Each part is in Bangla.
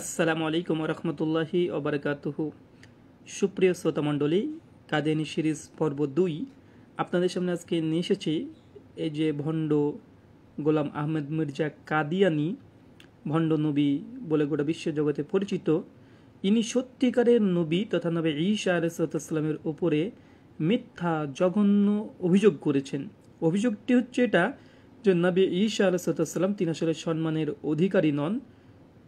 আসসালামু আলাইকুম রহমতুল্লাহি অবরকাতহ সুপ্রিয় শ্রোতামণ্ডলী কাদেনি সিরিজ পর্ব দুই আপনাদের সামনে আজকে নিয়ে এসেছি এই যে ভণ্ড গোলাম আহমেদ মির্জা কাদিয়ানি ভণ্ড নবী বলে গোটা বিশ্বজগতে পরিচিত ইনি সত্যিকারের নবী তথা নবে ঈশা আলসালামের ওপরে মিথ্যা জঘন্য অভিযোগ করেছেন অভিযোগটি হচ্ছে এটা যে নবী ঈশা আলসালাম তিনি আসলে সম্মানের অধিকারী নন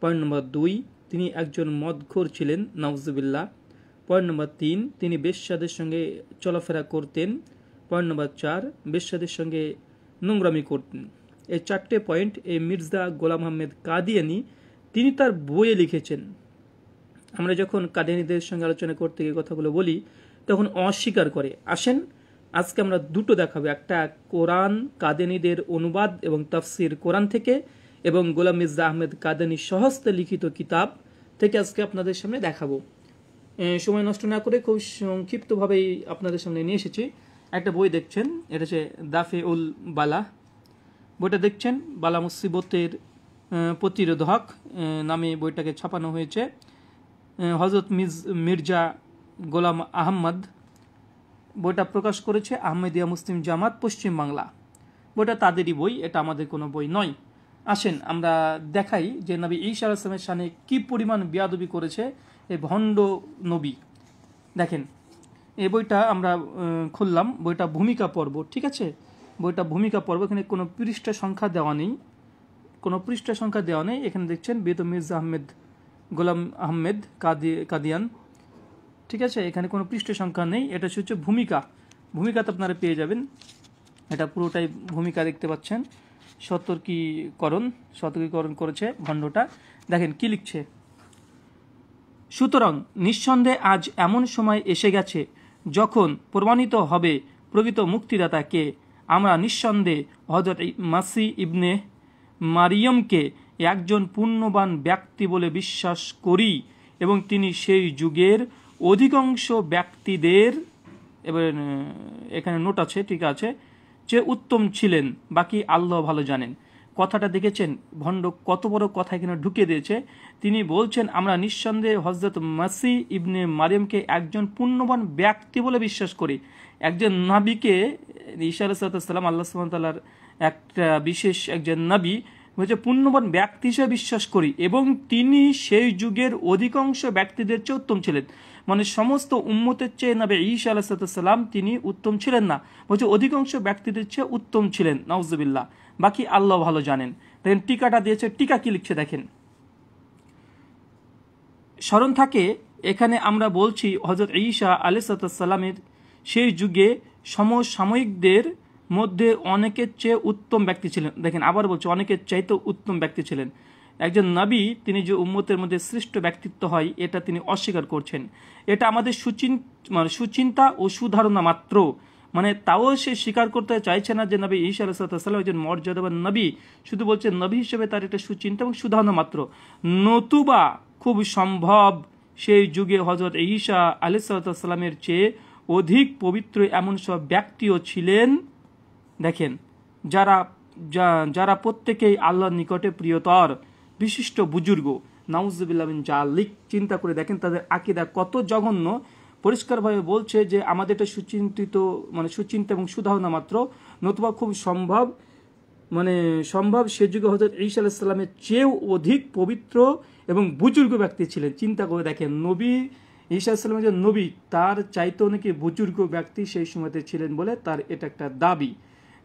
পয়েন্ট নম্বর দুই তিনি একজন মদঘোর ছিলেন নওয়াজবিল্লা পয়েন্ট নম্বর তিন তিনি বেশ্যাদের সঙ্গে চলাফেরা করতেন পয়েন্ট নম্বর চার বেশ্যাদের সঙ্গে নোংরামি করতেন এই চারটে পয়েন্ট এই মির্জা গোলাম আহমেদ কাদিয়ানি তিনি তার বইয়ে লিখেছেন আমরা যখন কাদিয়ানিদের সঙ্গে আলোচনা করতে গিয়ে কথাগুলো বলি তখন অস্বীকার করে আসেন আজকে আমরা দুটো দেখাবো একটা কোরআন কাদেনিদের অনুবাদ এবং তাফসির কোরআন থেকে এবং গোলাম মির্জা আহমেদ কাদানির সহস্তে লিখিত কিতাব থেকে আজকে আপনাদের সামনে দেখাবো সময় নষ্ট না করে খুব সংক্ষিপ্তভাবেই আপনাদের সামনে নিয়ে এসেছি একটা বই দেখছেন এটা হচ্ছে দাফে উল বালা বইটা দেখছেন বালা মুসিবতের প্রতিরোধক নামে বইটাকে ছাপানো হয়েছে হজরত মিজ মির্জা গোলাম আহম্মদ বইটা প্রকাশ করেছে আহমেদিয়া মুসলিম জামাত পশ্চিমবাংলা বইটা তাদেরই বই এটা আমাদের কোনো বই নয় আসেন আমরা দেখাই যে নবী ঈশা আলাইসলামের সানে কি পরিমাণ বিয়াদবি করেছে এ ভণ্ড নবী দেখেন এই বইটা আমরা খুললাম বইটা ভূমিকা পর্ব ঠিক আছে বইটা ভূমিকা পর্ব এখানে কোনো পৃষ্ঠা সংখ্যা দেওয়া নেই কোনো পৃষ্ঠা সংখ্যা দেওয়া নেই এখানে দেখছেন বেদ মির্জা আহমেদ গোলাম আহমেদ কাদি কাদিয়ান ঠিক আছে এখানে কোনো পৃষ্ঠ সংখ্যা নেই এটা হচ্ছে ভূমিকা ভূমিকাতে আপনারা পেয়ে যাবেন এটা পুরোটাই ভূমিকা দেখতে পাচ্ছেন সতর্কীকরণ সতর্কীকরণ করেছে ভণ্ডটা দেখেন কি লিখছে সুতরাং নিঃসন্দেহে আজ এমন সময় এসে গেছে যখন প্রমাণিত হবে প্রকৃত মুক্তিদাতাকে আমরা নিঃসন্দেহে হজরত মাসি ইবনে মারিয়মকে একজন পুণ্যবান ব্যক্তি বলে বিশ্বাস করি এবং তিনি সেই যুগের অধিকাংশ ব্যক্তিদের এবার এখানে নোট আছে ঠিক আছে চেয়ে উত্তম ছিলেন বাকি আল্লাহ ভালো জানেন কথাটা দেখেছেন ভণ্ড কত বড় কথা এখানে ঢুকে দিয়েছে তিনি বলছেন আমরা নিঃসন্দেহে হজরত মাসি ইবনে মারিয়মকে একজন পুণ্যবান ব্যক্তি বলে বিশ্বাস করি একজন নাবিকে ঈশা আলাইসালাম আল্লাহ সাল্লার একটা বিশেষ একজন নাবি হচ্ছে পুণ্যবান ব্যক্তি হিসেবে বিশ্বাস করি এবং তিনি সেই যুগের অধিকাংশ ব্যক্তিদের চেয়ে উত্তম ছিলেন মানে সমস্ত উম্মতের চেয়ে নবে ঈসা আলাহাতাম তিনি উত্তম ছিলেন না বলছে অধিকাংশ ব্যক্তিদের চেয়ে উত্তম ছিলেন নওজবিল্লা বাকি আল্লাহ ভালো জানেন দেখেন টিকাটা দিয়েছে টিকা কি লিখছে দেখেন স্মরণ থাকে এখানে আমরা বলছি হজরত ঈসা আলিসাতামের সেই যুগে সমসাময়িকদের মধ্যে অনেকের চেয়ে উত্তম ব্যক্তি ছিলেন দেখেন আবার বলছে অনেকের চাইতে উত্তম ব্যক্তি ছিলেন একজন নবী তিনি যে উম্মতের মধ্যে শ্রেষ্ঠ ব্যক্তিত্ব হয় এটা তিনি অস্বীকার করছেন এটা আমাদের সুচিন মানে সুচিন্তা ও সুধারণা মাত্র মানে তাও সে স্বীকার করতে চাইছে না যে নবী ইসা আলাহাল্লাম একজন মর্যাদাবান নবী শুধু বলছে নবী হিসেবে তার এটা সুচিন্তা এবং সুধারণা মাত্র নতুবা খুব সম্ভব সেই যুগে হজরত ঈশা আলিসাল্লামের চেয়ে অধিক পবিত্র এমন সব ব্যক্তিও ছিলেন দেখেন যারা যারা প্রত্যেকেই আল্লাহর নিকটে প্রিয়তর বিশিষ্ট বুজুর্গ নাউজুবিল্লা বিন লিক চিন্তা করে দেখেন তাদের আকিদা কত জঘন্য পরিষ্কারভাবে বলছে যে আমাদের এটা সুচিন্তিত মানে সুচিন্তা এবং সুধারণা মাত্র নতুবা খুব সম্ভব মানে সম্ভব সে যুগে হজরত ঈসা আলাইসাল্লামের চেয়েও অধিক পবিত্র এবং বুজুর্গ ব্যক্তি ছিলেন চিন্তা করে দেখেন নবী ঈশা আলাইসাল্লামের যে নবী তার চাইতে নাকি বুজুর্গ ব্যক্তি সেই সময়তে ছিলেন বলে তার এটা একটা দাবি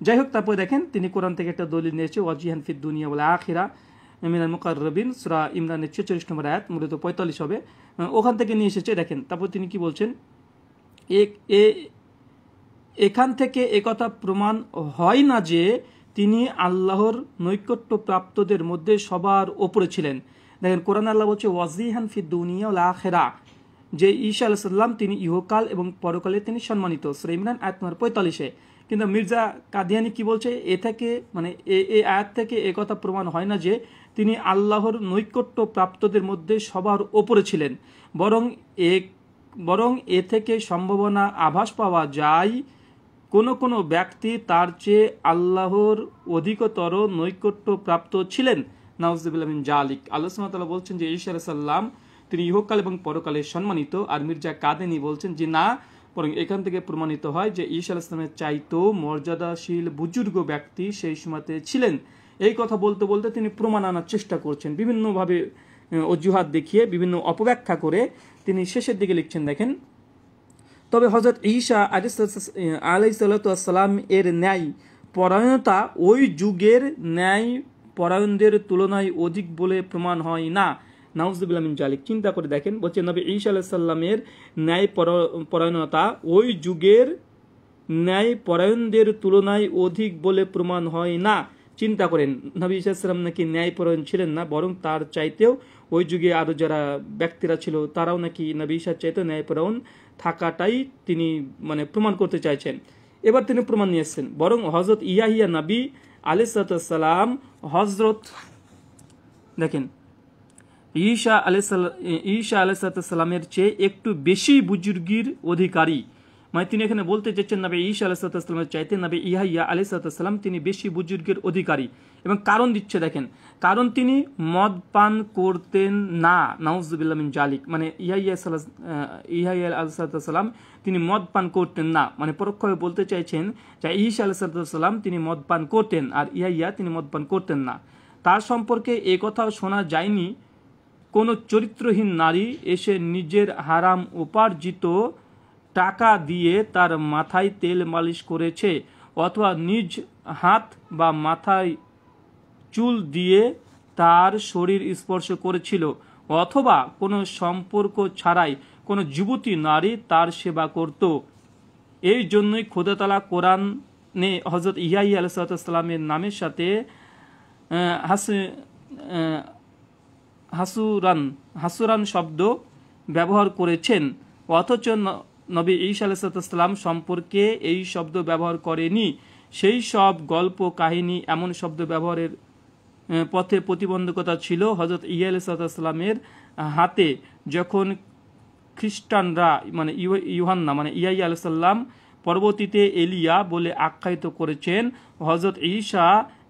যাই হোক তারপরে দেখেন তিনি কোরআন থেকে একটা দলিল নিয়েছে ওয়াজিহান ফির দুনিয়া বলে আখেরা মিনাল মুকাররবিন সুরা ইমরানের ছেচল্লিশ নম্বর আয়াত মূলত পঁয়তাল্লিশ হবে ওখান থেকে নিয়ে এসেছে দেখেন তারপর তিনি কি বলছেন এ এখান থেকে একথা প্রমাণ হয় না যে তিনি আল্লাহর নৈকট্য প্রাপ্তদের মধ্যে সবার ওপরে ছিলেন দেখেন কোরআন আল্লাহ বলছে ওয়াজিহান ফি দুনিয়া আখেরা যে ঈশা আলাহ সাল্লাম তিনি ইহকাল এবং পরকালে তিনি সম্মানিত সুরা ইমরান আয়াত নম্বর পঁয়তাল্লিশে কিন্তু মির্জা কাদিয়ানি কি বলছে এ থেকে মানে এ আয়াত থেকে এ কথা প্রমাণ হয় না যে তিনি আল্লাহর নৈকট্য প্রাপ্তদের মধ্যে সবার ওপরে ছিলেন বরং এ বরং এ থেকে সম্ভাবনা আভাস পাওয়া যায় কোনো কোনো ব্যক্তি তার চেয়ে আল্লাহর অধিকতর নৈকট্য প্রাপ্ত ছিলেন নাউজবিন জালিক আল্লাহ সাল্লাহ বলছেন যে ঈশ্বর সাল্লাম তিনি ইহকাল এবং পরকালে সম্মানিত আর মির্জা কাদেনি বলছেন যে না বরং এখান থেকে প্রমাণিত হয় যে ঈশা আল ইসলামের মর্যাদাশীল বুজুর্গ ব্যক্তি সেই সময়তে ছিলেন এই কথা বলতে বলতে তিনি প্রমাণ আনার চেষ্টা করছেন বিভিন্নভাবে অজুহাত দেখিয়ে বিভিন্ন অপব্যাখ্যা করে তিনি শেষের দিকে লিখছেন দেখেন তবে হজরত ঈশা সাল্লাম এর ন্যায় পরায়ণতা ওই যুগের ন্যায় পরায়ণদের তুলনায় অধিক বলে প্রমাণ হয় না নাউজুবিল্লামিন জালিক চিন্তা করে দেখেন বলছে নবী ঈসা আলাইসাল্লামের ন্যায় পরায়ণতা ওই যুগের ন্যায় পরায়ণদের তুলনায় অধিক বলে প্রমাণ হয় না চিন্তা করেন নবী ইসাল্লাম নাকি ন্যায়পরায়ণ ছিলেন না বরং তার চাইতেও ওই যুগে আরও যারা ব্যক্তিরা ছিল তারাও নাকি নবী ইসার চাইতেও ন্যায়পরায়ণ থাকাটাই তিনি মানে প্রমাণ করতে চাইছেন এবার তিনি প্রমাণ নিয়ে এসছেন বরং হজরত ইয়াহিয়া নবী আলিসাল্লাম হজরত দেখেন ঈশা আলাইসাল ঈশা আলাইসালামের চেয়ে একটু বেশি বুজুর্গির অধিকারী মানে তিনি এখানে বলতে চাচ্ছেন নাবে ঈশা আলাইসালামের চাইতে নাবে ইহাইয়া আলাইসালাম তিনি বেশি বুজুর্গের অধিকারী এবং কারণ দিচ্ছে দেখেন কারণ তিনি মদ পান করতেন না নাউজুবিল্লামিন জালিক মানে ইহাইয়া ইহাইয়া আলসালাম তিনি মদ পান করতেন না মানে পরোক্ষভাবে বলতে চাইছেন যে ইহিসা আলাইসালাম তিনি মদ পান করতেন আর ইহাইয়া তিনি মদ পান করতেন না তার সম্পর্কে এ কথাও শোনা যায়নি কোনো চরিত্রহীন নারী এসে নিজের হারাম উপার্জিত টাকা দিয়ে তার মাথায় তেল মালিশ করেছে অথবা নিজ হাত বা মাথায় চুল দিয়ে তার শরীর স্পর্শ করেছিল অথবা কোনো সম্পর্ক ছাড়াই কোনো যুবতী নারী তার সেবা করত এই জন্যই খোদাতলা কোরআনে হজরত ইহাই আলসালামের নামের সাথে হাস হাসুরান হাসুরান শব্দ ব্যবহার করেছেন অথচ নবী ঈসা আলাইসাল্লাম সম্পর্কে এই শব্দ ব্যবহার করেনি সেই সব গল্প কাহিনী এমন শব্দ ব্যবহারের পথে প্রতিবন্ধকতা ছিল হজরত ইয়া আলাইসাল্লামের হাতে যখন খ্রিস্টানরা মানে ইউহান্না মানে ইয়াই আলাইসাল্লাম পরবর্তীতে এলিয়া বলে আখ্যায়িত করেছেন হজরত ঈশা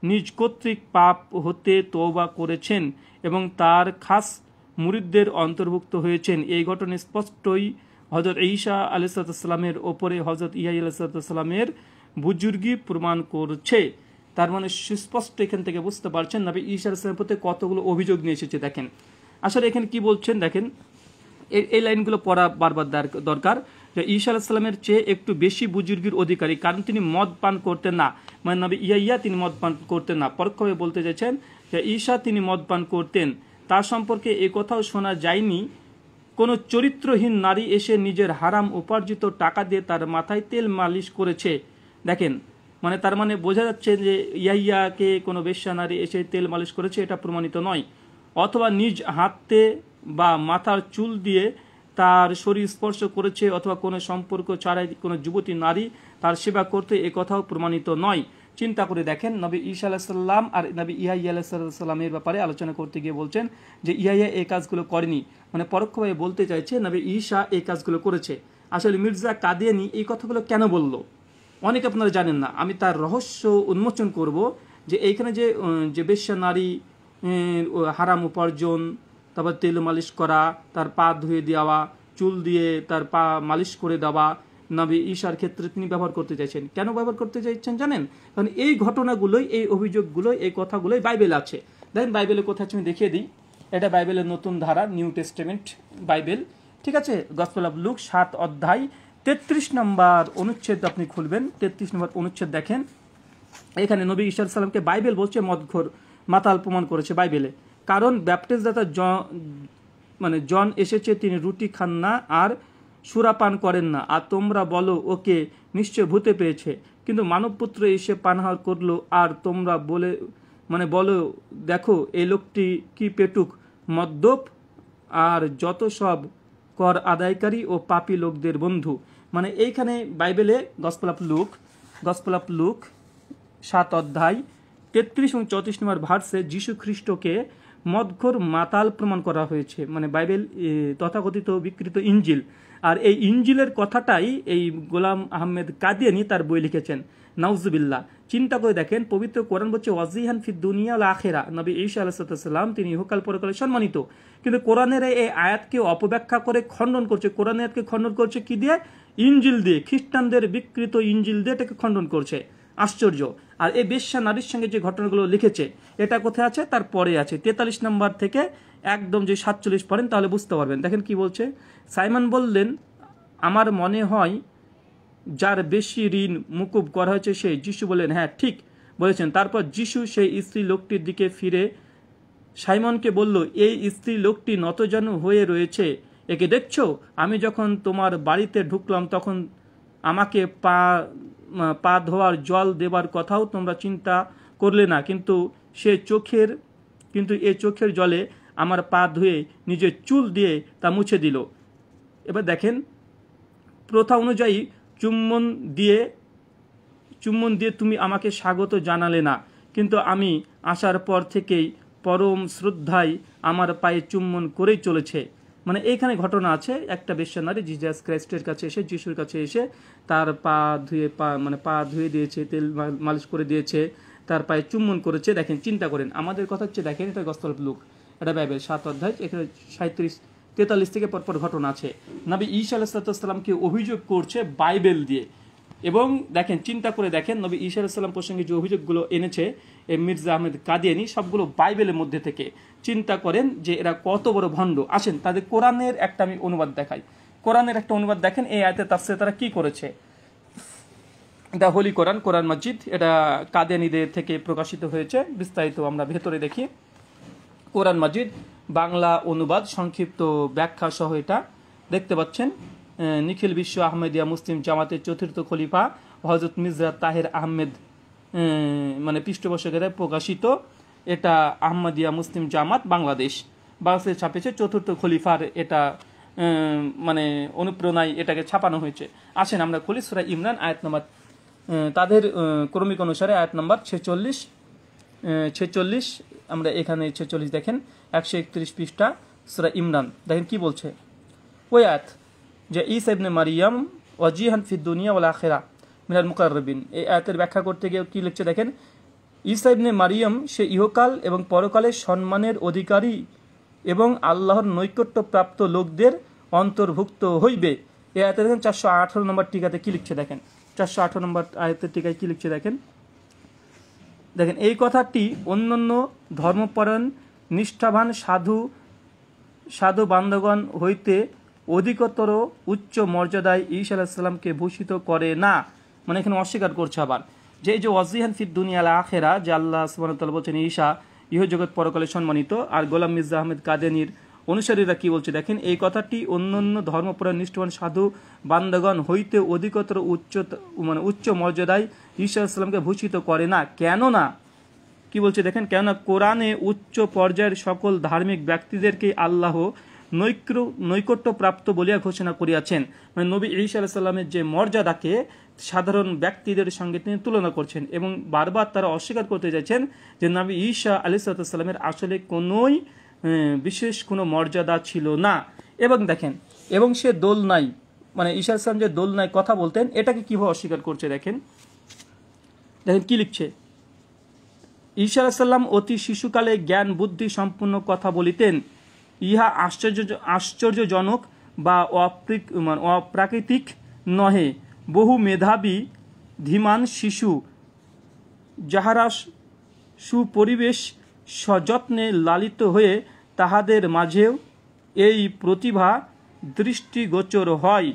নিজ কর্তৃক পাপ হতে তৌবা করেছেন এবং তার খাস মুরিদদের অন্তর্ভুক্ত হয়েছেন এই ঘটনা স্পষ্টই হজরত ঈশা আলাইসালামের ওপরে হজরত ইয়া আলাইসালামের বুজুর্গি প্রমাণ করছে তার মানে সুস্পষ্ট এখান থেকে বুঝতে পারছেন নবী ঈশা আলাইসালামের প্রতি কতগুলো অভিযোগ নিয়ে এসেছে দেখেন আসলে এখানে কি বলছেন দেখেন এই লাইনগুলো পড়া বারবার দরকার যে ঈশা আলাইসালামের চেয়ে একটু বেশি বুজুর্গির অধিকারী কারণ তিনি মদ পান করতেন না মানে নবী ইয়া ইয়া তিনি মদ পান করতেন না পরোক্ষভাবে বলতে চাইছেন ঈশা তিনি মদপান করতেন তার সম্পর্কে এ কথাও শোনা যায়নি কোনো চরিত্রহীন নারী এসে নিজের হারাম উপার্জিত টাকা দিয়ে তার মাথায় তেল মালিশ করেছে দেখেন মানে তার মানে বোঝা যাচ্ছে যে ইয়াইয়াকে কোনো বেশ্যা নারী এসে তেল মালিশ করেছে এটা প্রমাণিত নয় অথবা নিজ হাতে বা মাথার চুল দিয়ে তার শরীর স্পর্শ করেছে অথবা কোনো সম্পর্ক ছাড়াই কোনো যুবতী নারী তার সেবা করতে এ কথাও প্রমাণিত নয় চিন্তা করে দেখেন নবী ঈসা আলাহিসাল্লাম আর নবী ইহাই আলাহিসাল্লামের ব্যাপারে আলোচনা করতে গিয়ে বলছেন যে ইহাইয়া এই কাজগুলো করেনি মানে পরোক্ষভাবে বলতে চাইছে নবী ঈশা এই কাজগুলো করেছে আসলে মির্জা কাদিয়ানি এই কথাগুলো কেন বলল অনেকে আপনারা জানেন না আমি তার রহস্য উন্মোচন করব যে এইখানে যে যে বেশ্যা নারী হারাম উপার্জন তারপর তেল মালিশ করা তার পা ধুয়ে দেওয়া চুল দিয়ে তার পা মালিশ করে দেওয়া নবী ঈশার ক্ষেত্রে তিনি ব্যবহার করতে চাইছেন কেন ব্যবহার করতে চাইছেন জানেন কারণ এই ঘটনাগুলোই এই অভিযোগগুলোই এই কথাগুলোই বাইবেল আছে দেখেন বাইবেলের কথা আমি দেখিয়ে দিই এটা বাইবেলের নতুন ধারা নিউ টেস্টেমেন্ট বাইবেল ঠিক আছে গসপেল অফ লুক সাত অধ্যায় তেত্রিশ নম্বর অনুচ্ছেদ আপনি খুলবেন তেত্রিশ নম্বর অনুচ্ছেদ দেখেন এখানে নবী ঈশ্বর সালামকে বাইবেল বলছে মদঘর মাতাল প্রমাণ করেছে বাইবেলে কারণ ব্যাপটিস্ট দাতা জ মানে জন এসেছে তিনি রুটি খান না আর সুরাপান করেন না আর তোমরা বলো ওকে নিশ্চয় ভূতে পেয়েছে কিন্তু মানবপুত্র এসে পানহার করলো আর তোমরা বলে মানে বলো দেখো এই লোকটি কি পেটুক মদ্যপ আর যত সব কর আদায়কারী ও পাপি লোকদের বন্ধু মানে এইখানে বাইবেলে গসপলাপ লুক গসপলাপ লুক সাত অধ্যায় তেত্রিশ এবং চৌত্রিশ নম্বর ভার্সে যীশু খ্রিস্টকে মদঘোর মাতাল প্রমাণ করা হয়েছে মানে বাইবেল তথাকথিত বিকৃত ইঞ্জিল আর এই ইঞ্জিলের কথাটাই এই গোলাম আহমেদ কাদিয়ানি তার বই লিখেছেন নাউজুবিল্লা চিন্তা করে দেখেন পবিত্র কোরআন বলছে ওয়াজিহান ফি দুনিয়া আল আখেরা নবী ঈশা আলাহাম তিনি ইহকাল পরকালে সম্মানিত কিন্তু কোরআনের এই আয়াতকে অপব্যাখ্যা করে খণ্ডন করছে কোরআন আয়াতকে খণ্ডন করছে কি দিয়ে ইঞ্জিল দিয়ে খ্রিস্টানদের বিকৃত ইঞ্জিল দিয়ে এটাকে খণ্ডন করছে আশ্চর্য আর এই বেশ্যা নারীর সঙ্গে যে ঘটনাগুলো লিখেছে এটা কোথায় আছে তার পরে আছে তেতাল্লিশ নম্বর থেকে একদম যদি সাতচল্লিশ পড়েন তাহলে বুঝতে পারবেন দেখেন কি বলছে সাইমন বললেন আমার মনে হয় যার বেশি ঋণ মুকুব করা হয়েছে সে যিশু বললেন হ্যাঁ ঠিক বলেছেন তারপর যিশু সেই স্ত্রী লোকটির দিকে ফিরে সাইমনকে বলল এই স্ত্রী লোকটি নতজন হয়ে রয়েছে একে দেখছ আমি যখন তোমার বাড়িতে ঢুকলাম তখন আমাকে পা পা ধোয়ার জল দেবার কথাও তোমরা চিন্তা করলে না কিন্তু সে চোখের কিন্তু এ চোখের জলে আমার পা ধুয়ে নিজের চুল দিয়ে তা মুছে দিল এবার দেখেন প্রথা অনুযায়ী চুম্বন দিয়ে চুম্বন দিয়ে তুমি আমাকে স্বাগত জানালে না কিন্তু আমি আসার পর থেকেই পরম শ্রদ্ধায় আমার পায়ে চুম্বন করেই চলেছে মানে এইখানে ঘটনা আছে একটা বেশ্যনারী জিজাস ক্রাইস্টের কাছে এসে যিশুর কাছে এসে তার পা ধুয়ে পা মানে পা ধুয়ে দিয়েছে তেল মালিশ করে দিয়েছে তার পায়ে চুম্বন করেছে দেখেন চিন্তা করেন আমাদের কথা হচ্ছে দেখেন এটা গস্তল লোক এটা বাইবেল সাত অধ্যায় এখানে সাঁত্রিশ তেতাল্লিশ থেকে পরপর ঘটনা আছে নবী ঈশা আলাইসাল্লামকে অভিযোগ করছে বাইবেল দিয়ে এবং দেখেন চিন্তা করে দেখেন নবী ঈশা আলাইসাল্লাম প্রসঙ্গে যে অভিযোগগুলো এনেছে এ মির্জা আহমেদ কাদিয়ানি সবগুলো বাইবেলের মধ্যে থেকে চিন্তা করেন যে এরা কত বড় ভণ্ড আসেন তাদের কোরআনের একটা আমি অনুবাদ দেখাই কোরআনের একটা অনুবাদ দেখেন এই আয়তে তার সাথে তারা কি করেছে দ্য হোলি কোরআন কোরআন মসজিদ এটা কাদিয়ানিদের থেকে প্রকাশিত হয়েছে বিস্তারিত আমরা ভেতরে দেখি কোরআন মাজিদ বাংলা অনুবাদ সংক্ষিপ্ত ব্যাখ্যা সহ এটা দেখতে পাচ্ছেন নিখিল বিশ্ব আহমেদিয়া মুসলিম জামাতের চতুর্থ খলিফা হজরত মিজরা তাহের আহমেদ মানে পৃষ্ঠপোষকেরা প্রকাশিত এটা আহমদিয়া মুসলিম জামাত বাংলাদেশ বাংলাদেশে ছাপিয়েছে চতুর্থ খলিফার এটা মানে অনুপ্রেরণায় এটাকে ছাপানো হয়েছে আসেন আমরা খুলি সুরা ইমরান আয়াত নম্বর তাদের ক্রমিক অনুসারে আয়াত নম্বর ছেচল্লিশ ছেচল্লিশ আমরা এখানে ছেচল্লিশ দেখেন একশো একত্রিশ পৃষ্ঠা সুরা ইমরান দেখেন কি বলছে ওই আয়াত যে ইস এবনে মারিয়াম ওয়াজিহান ফিদ্দুনিয়া ওলা আখেরা মিনাল মুকাররবিন এই আয়াতের ব্যাখ্যা করতে গিয়ে কী লিখছে দেখেন ইসা ইবনে মারিয়াম সে ইহকাল এবং পরকালে সম্মানের অধিকারী এবং আল্লাহর নৈকট্যপ্রাপ্ত লোকদের অন্তর্ভুক্ত হইবে এ আয়তে দেখেন চারশো আঠারো নম্বর টিকাতে কী লিখছে দেখেন চারশো আঠারো নম্বর আয়তের টিকায় কী লিখছে দেখেন দেখেন এই কথাটি অন্যান্য ধর্মপরায়ণ নিষ্ঠাবান সাধু সাধু বান্ধগণ হইতে অধিকতর উচ্চ মর্যাদায় ঈশা আলাহিসাল্লামকে ভূষিত করে না মানে এখানে অস্বীকার করছে আবার যে এই যে ওয়াজিহান ফির দুনিয়াল আখেরা যে আল্লাহ আসমান বলছেন ঈশা ইহজগৎ পরকালে সম্মানিত আর গোলাম মির্জা আহমেদ কাদেনির অনুসারীরা কি বলছে দেখেন এই কথাটি অন্য অন্য ধর্মপরায়ণ নিষ্ঠবান সাধু বান্ধগণ হইতে অধিকতর উচ্চ মানে উচ্চ মর্যাদায় ঈশ্বর ইসলামকে ভূষিত করে না কেননা কি বলছে দেখেন কেননা কোরআনে উচ্চ পর্যায়ের সকল ধার্মিক ব্যক্তিদেরকে আল্লাহ নৈক্র নৈকট্যপ্রাপ্ত বলিয়া ঘোষণা করিয়াছেন মানে নবী ঈসা আলাইসাল্লামের যে মর্যাদাকে সাধারণ ব্যক্তিদের সঙ্গে তিনি তুলনা করছেন এবং বারবার তারা অস্বীকার করতে চাইছেন যে নবী ঈশা আলি সাল্লামের আসলে কোনোই হ্যাঁ, বিশেষ কোনো মর্যাদা ছিল না এবং দেখেন এবং সে দোল নাই মানে ঈশা ইসলাম যে দোল নাই কথা বলতেন এটাকে কীভাবে অস্বীকার করছে দেখেন দেখেন কী লিখছে ঈশা সাল্লাম অতি শিশুকালে জ্ঞান বুদ্ধি সম্পূর্ণ কথা বলিতেন ইহা আশ্চর্য আশ্চর্যজনক বা অপ্রিক মানে অপ্রাকৃতিক নহে বহু মেধাবী ধীমান শিশু যাহারা সুপরিবেশ সযত্নে লালিত হয়ে তাহাদের মাঝেও এই প্রতিভা দৃষ্টিগোচর হয়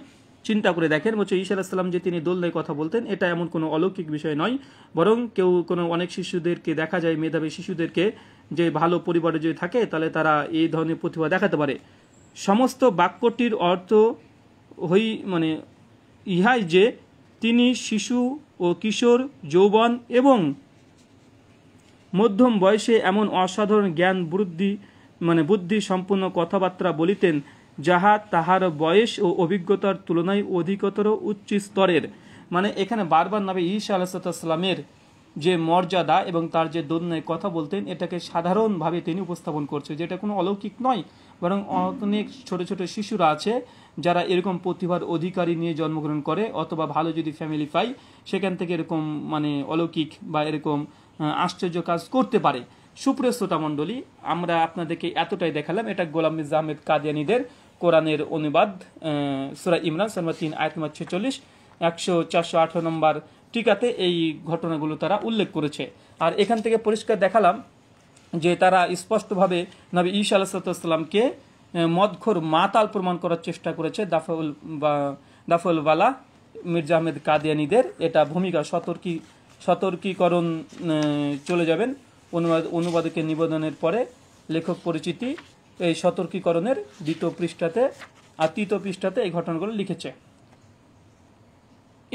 চিন্তা করে দেখেন বলছে ঈশা আলাহিসাল্লাম যে তিনি দোলনায় কথা বলতেন এটা এমন কোনো অলৌকিক বিষয় নয় বরং কেউ কোনো অনেক শিশুদেরকে দেখা যায় মেধাবী শিশুদেরকে যে ভালো পরিবারে যদি থাকে তাহলে তারা এই ধরনের প্রতিভা দেখাতে পারে সমস্ত বাক্যটির অর্থ হই মানে ইহাই যে তিনি শিশু ও কিশোর যৌবন এবং মধ্যম বয়সে এমন অসাধারণ জ্ঞান বুদ্ধি মানে বুদ্ধি সম্পূর্ণ কথাবার্তা বলিতেন যাহা তাহার বয়স ও অভিজ্ঞতার তুলনায় অধিকতর উচ্চ স্তরের মানে এখানে বারবার নামে ঈশা আলাহাতামের যে মর্যাদা এবং তার যে দন্যায় কথা বলতেন এটাকে সাধারণভাবে তিনি উপস্থাপন করছে যেটা কোনো অলৌকিক নয় বরং অনেক ছোট ছোট শিশুরা আছে যারা এরকম প্রতিভার অধিকারী নিয়ে জন্মগ্রহণ করে অথবা ভালো যদি ফ্যামিলি পাই সেখান থেকে এরকম মানে অলৌকিক বা এরকম আশ্চর্য কাজ করতে পারে সুপ্রিয় শ্রোতা মণ্ডলী আমরা আপনাদেরকে এতটাই দেখালাম এটা গোলাম মির্জা আহমেদ কাদিয়ানিদের কোরআনের অনুবাদ সুরা ইমরান সন্মা তিন আয়ত নম্বর ছেচল্লিশ একশো চারশো আঠারো নম্বর টিকাতে এই ঘটনাগুলো তারা উল্লেখ করেছে আর এখান থেকে পরিষ্কার দেখালাম যে তারা স্পষ্টভাবে নবী ঈশা আলাহাতামকে মদখোর মাতাল প্রমাণ করার চেষ্টা করেছে দাফল বা দাফলওয়ালা মির্জা আহমেদ কাদিয়ানিদের এটা ভূমিকা সতর্কী সতর্কীকরণ চলে যাবেন অনুবাদ অনুবাদকের নিবেদনের পরে লেখক পরিচিতি এই সতর্কীকরণের দ্বিতীয় পৃষ্ঠাতে আর তৃতীয় পৃষ্ঠাতে এই ঘটনাগুলো লিখেছে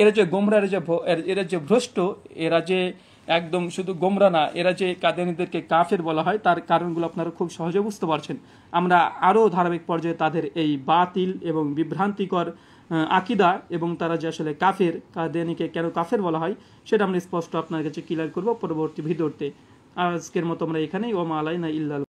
এরা যে গোমরা এরা যে এরা যে ভ্রষ্ট এরা যে একদম শুধু গোমরা না এরা যে কাদিয়ানিদেরকে কাফের বলা হয় তার কারণগুলো আপনারা খুব সহজে বুঝতে পারছেন আমরা আরও ধারাবাহিক পর্যায়ে তাদের এই বাতিল এবং বিভ্রান্তিকর আকিদা এবং তারা যে আসলে কাফের কাদেনিকে কেন কাফের বলা হয় সেটা আমরা স্পষ্ট আপনার কাছে ক্লিয়ার করব পরবর্তী ভিতরতে আজকের মতো আমরা এখানেই ওমা না ইল্লাল